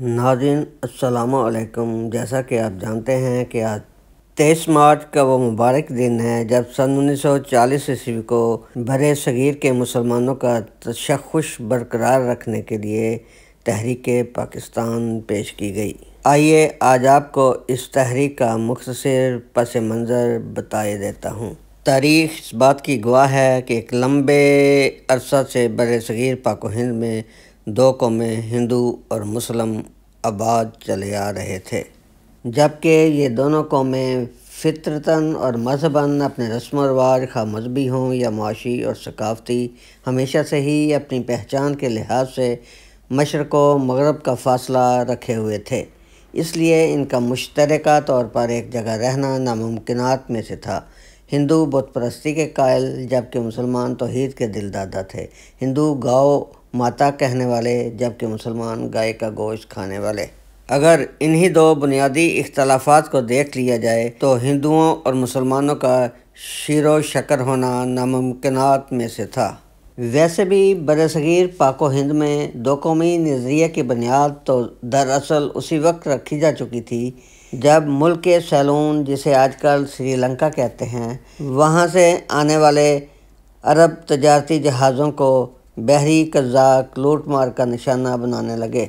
नाजिन असलकम जैसा कि आप जानते हैं कि आज तेईस मार्च का वो मुबारक दिन है जब सन 1940 ईस्वी को बर सगीर के मुसलमानों का तशखुश बरकरार रखने के लिए तहरीक पाकिस्तान पेश की गई आइए आज आपको इस तहरीक का मुख्तर पस मंज़र बताए देता हूँ तारीख इस बात की गवाह है कि एक लंबे अरसा से बर सगीर पाक हिंद में दो कौमें हिंदू और मुस्लिम आबाद चले आ रहे थे जबकि ये दोनों कौमें फितरतन और मजहबन अपने रस्म व रवाज खा मजहबी हों या माशी और सकाफ़ती हमेशा से ही अपनी पहचान के लिहाज से मशरक़ मगरब का फासला रखे हुए थे इसलिए इनका मुश्तरक तौर पर एक जगह रहना नामुमकिन में से था हिंदू बुत परस्ती के कायल जबकि मुसलमान तोहद के दिलदादा थे हिंदू गाँव माता कहने वाले जबकि मुसलमान गाय का गोश्त खाने वाले अगर इन्हीं दो बुनियादी इख्तलाफात को देख लिया जाए तो हिंदुओं और मुसलमानों का शीर व शकर होना नामुमकिन में से था वैसे भी बरसगीर पाको हिंद में दो कौमी नज़रिए की बुनियाद तो दरअसल उसी वक्त रखी जा चुकी थी जब मुल्क के सैलून जिसे आजकल श्रीलंका कहते हैं वहाँ से आने वाले अरब तजारती जहाज़ों को बहरी कजाक लूट मार का निशाना बनाने लगे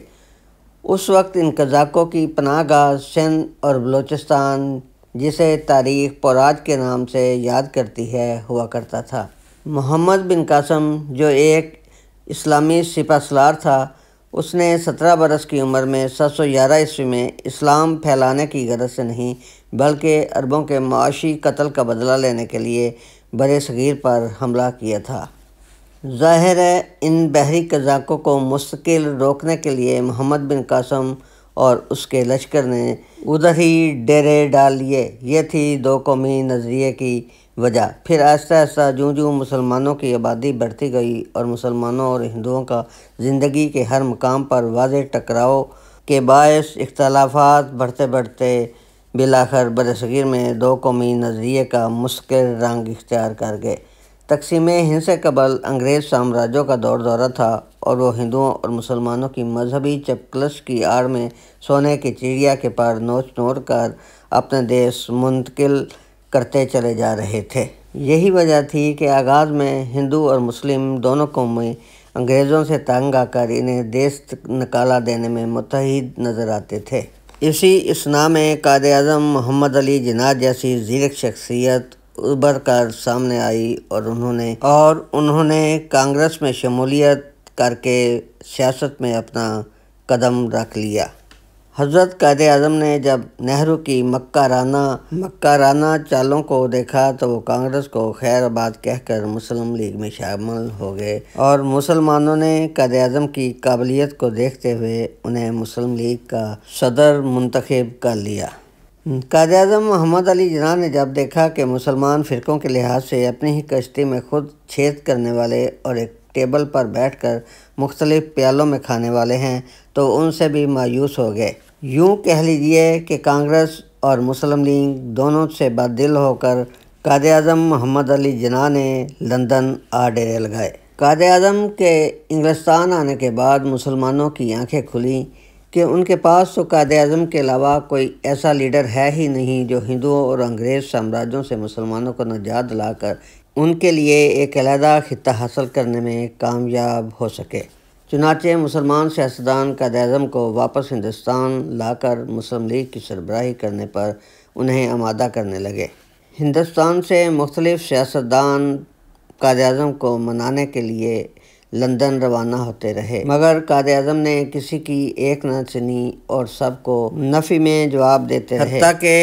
उस वक्त इन कजाकों की पनागाह सिंध और बलूचिस्तान जिसे तारीख पौराज के नाम से याद करती है हुआ करता था मोहम्मद बिन कासम जो एक इस्लामी सिपासलार था उसने सत्रह बरस की उम्र में सात सौ ग्यारह ईस्वी में इस्लाम फैलाने की गरज से नहीं बल्कि अरबों के माशी कत्ल का बदला लेने के लिए बड़े सगीर पर हमला किया था ज़ाहिर है इन बहरी कजाकों को मुस्तकिल रोकने के लिए मोहम्मद बिन कासम और उसके लश्कर ने उधर ही डेरे डाल लिए ये थी दो कौमी नज़रिए की वजह फिर आहिस्ता आहिस्ता जूँ जूँ मुसलमानों की आबादी बढ़ती गई और मुसलमानों और हिंदुओं का ज़िंदगी के हर मकाम पर वाज टकराव के बायस इख्तलाफात बढ़ते बढ़ते बिलाखर बरसगीर में दो कौमी नज़रिए का मुस्किल रंग इख्तियार कर गए तकसीम हिंद से कबल अंग्रेज़ साम्राज्यों का दौर दौरा था और वो हिंदुओं और मुसलमानों की मजहबी चपकलश की आड़ में सोने की चिड़िया के पार नोच नोर कर अपने देश मुंतकिल करते चले जा रहे थे यही वजह थी कि आगाज़ में हिंदू और मुस्लिम दोनों कौमें अंग्रेज़ों से तंग आकर इन्हें देश निकाला देने में मुतहद नज़र आते थे इसी इसना में काद अजम मोहम्मद अली जिनाद जैसी जीरक शख्सियत उभर कर सामने आई और उन्होंने और उन्होंने कांग्रेस में शमूलियत करके सियासत में अपना कदम रख लिया हजरत कैद अजम ने जब नेहरू की मक्का राना मक्का राना चालों को देखा तो वो कांग्रेस को खैर आबाद कहकर मुस्लिम लीग में शामिल हो गए और मुसलमानों ने कैद अजम की काबिलियत को देखते हुए उन्हें मुस्लिम लीग का सदर मुंतखब कर लिया हम्म, कायद अजम मोहम्मद अली जना ने जब देखा कि मुसलमान फ़िरक़ों के लिहाज से अपनी ही कश्ती में खुद छेद करने वाले और एक टेबल पर बैठ कर मुख्तलिफ़ प्यालों में खाने वाले हैं तो उनसे भी मायूस हो गए यूँ कह लीजिए कि कांग्रेस और मुस्लिम लीग दोनों से बदिल होकर कायद अजम मोहम्मद अली जना ने लंदन आ डेरे लगाए कायद अजम के इंग्लिस्तान आने के बाद मुसलमानों की आँखें खुलीं कि उनके पास तो कायद अजम के अलावा कोई ऐसा लीडर है ही नहीं जो हिंदुओं और अंग्रेज़ साम्राज्यों से मुसलमानों को नजात दिलाकर उनके लिए एक अलहदा खत्ता हासिल करने में कामयाब हो सके चुनाचे मुसलमान सियासतदान कायद अजम को वापस हिंदुस्तान लाकर मुस्लिम लीग की सरबराही करने पर उन्हें आमादा करने लगे हिंदुस्तान से मुख्तलिफ़ सियासतदान कायद अजम को मनाने के लिए लंदन रवाना होते रहे मगर काद ने किसी की एक न सुनी और सबको नफी में जवाब देते रहे के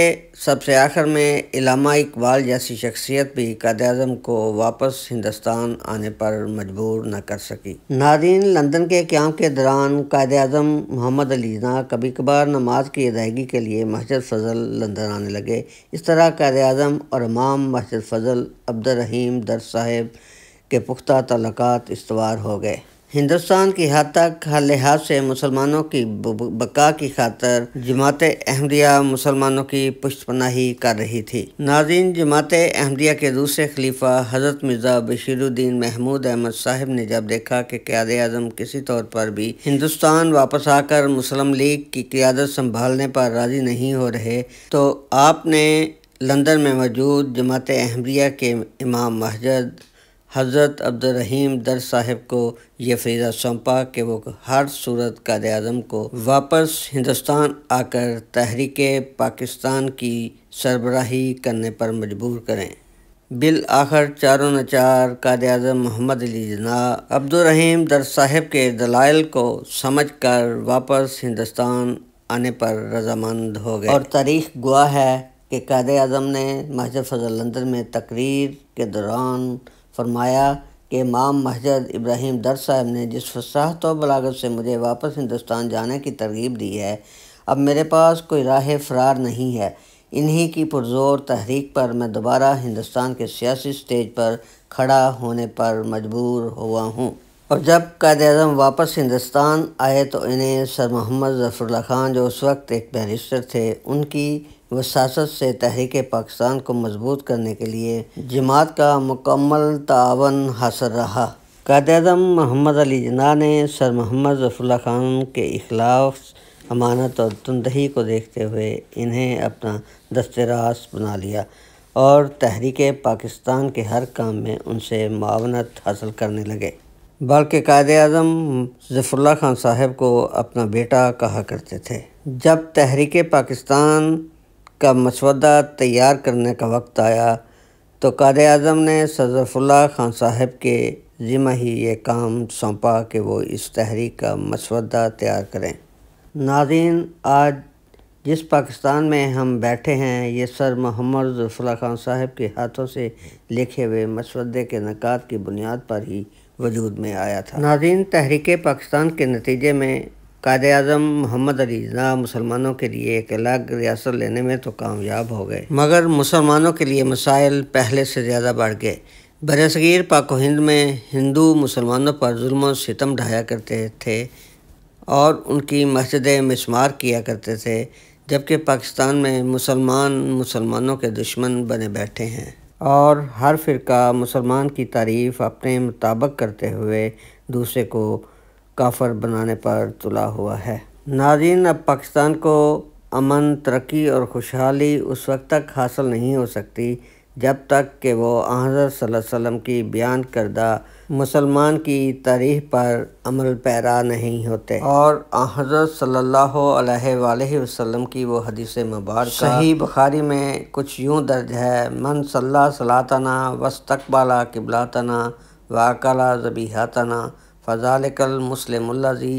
सबसे आखिर में इलामा इकबाल जैसी शख्सियत भी काद आजम को वापस हिंदुस्तान आने पर मजबूर न कर सकी नादीन लंदन के क्याम के दौरान कायद अजम मोहम्मद अली ना कभी कभार नमाज की अदायगी के लिए मस्जिद फजल लंदन आने लगे इस तरह कायद अजम और इमाम मस्जिद फजल अब्दुलरहीम दर साहेब के पुख्ता तलक़ात इस्तवार हो गए हिंदुस्तान की हद तक हर लिहाज से मुसलमानों की बका की खातर जमात अहमदिया मुसलमानों की पुष्पनाही पनाही कर रही थी नाजिन जमात अहमदिया के दूसरे खलीफा हज़रत मिर्ज़ा बशीरुद्दीन महमूद अहमद साहब ने जब देखा कि क्याद अजम किसी तौर पर भी हिंदुस्तान वापस आकर मुस्लिम लीग की क्यादत संभालने पर राजी नहीं हो रहे तो आपने लंदन में मौजूद जमात अहमदिया के इमाम महजद हज़रत अब्दुलरहीम दर साहब को ये फरीदा सौंपा कि वो हर सूरत क़ाद अजम को वापस हिंदुस्तान आकर तहरीक पाकिस्तान की सरबराही करने पर मजबूर करें बिल आखिर चारों नचार काद आजम मोहम्मद अली जना अब्दुलरहीम दर साहब के दलाइल को समझ कर वापस हिंदुस्तान आने पर रजामंद हो गए और तारीख गुआ है कि काद अजम ने महजर फजल लंदन में तकरीर के दौरान फरमाया कि माम महजद इब्राहिम दर साहब ने जिस फसाहत तो और बलागत से मुझे वापस हिंदुस्तान जाने की तरगीब दी है अब मेरे पास कोई राह फरार नहीं है इन्हीं की पुरजोर तहरीक पर मैं दोबारा हिंदुस्तान के सियासी स्टेज पर खड़ा होने पर मजबूर हुआ हूँ और जब कैद अजम वापस हिंदुस्तान आए तो इन्हें सर मोहम्मद जफरल ख़ान जो उस वक्त एक बैरिस्टर थे उनकी व सियासत से तहरीक पाकिस्तान को मजबूत करने के लिए जमात का मुकम्मल तावन हासिल रहा कायद अजम मोहम्मद अली जना ने सर मोहम्मद जफुल्ला खान के खिलाफ अमानत और तंदही को देखते हुए इन्हें अपना दस्तरास बना लिया और तहरीक पाकिस्तान के हर काम में उनसे मावनत हासिल करने लगे बल्कि कायद अजम जफरुल्ला खान साहब को अपना बेटा कहा करते थे जब तहरीक पाकिस्तान का मसवदा तैयार करने का वक्त आया तो कार अजम ने सजफुल्ला खान साहब के ज़िम्मा ही ये काम सौंपा कि वो इस तहरीक का मसवदा तैयार करें नाजीन आज जिस पाकिस्तान में हम बैठे हैं ये सर मोहम्मद जफुल्ला खान साहब के हाथों से लिखे हुए मसवदे के नक़ात की बुनियाद पर ही वजूद में आया था नाजीन तहरीक पाकिस्तान के नतीजे में कायद अजम मोहम्मद अली जना मुसलमानों के लिए एक अलग रियासत लेने में तो कामयाब हो गए मगर मुसलमानों के लिए मसाइल पहले से ज़्यादा बढ़ गए बरसगीर पाको हिंद में हिंदू मुसलमानों पर म सितम ढाया करते थे और उनकी मस्जिदें मिसमार किया करते थे जबकि पाकिस्तान में मुसलमान मुसलमानों के दुश्मन बने बैठे हैं और हर फिरका मुसलमान की तारीफ़ अपने मुताबक करते हुए दूसरे को काफर बनाने पर तुला हुआ है नाजीन अब पाकिस्तान को अमन तरक्की और खुशहाली उस वक्त तक हासिल नहीं हो सकती जब तक कि वो हज़रत वसम की बयान करदा मुसलमान की तारीख पर अमल पैरा नहीं होते और हज़रत सल्ला वसलम वसल्लम की वो हदीस मुबारक सही बुखारी में कुछ यूँ दर्ज है मन सल्ला सलातना वस्तकबाला किबलातना वाकला जबीहातना फ़जालकल मुसलमजी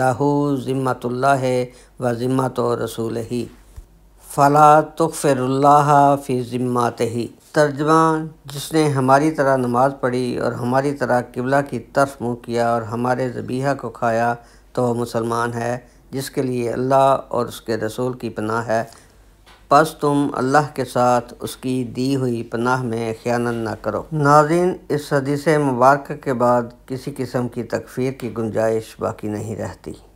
लाहू ज़िम्मतुल्ला है व ज़िम्मत रसूल ही फ़ला तकफ़िरल्लाह फ़ी ज़िम्मत ही तर्जमा जिसने हमारी तरह नमाज़ पढ़ी और हमारी तरह किबला की तरफ मुँह किया और हमारे जबीहा को खाया तो वह मुसलमान है जिसके लिए अल्लाह और उसके रसूल की पनाह है बस तुम अल्लाह के साथ उसकी दी हुई पनाह में ख्यानत ना करो नाजिन इस हदीस मुबारक के बाद किसी किस्म की तकफीर की गुंजाइश बाकी नहीं रहती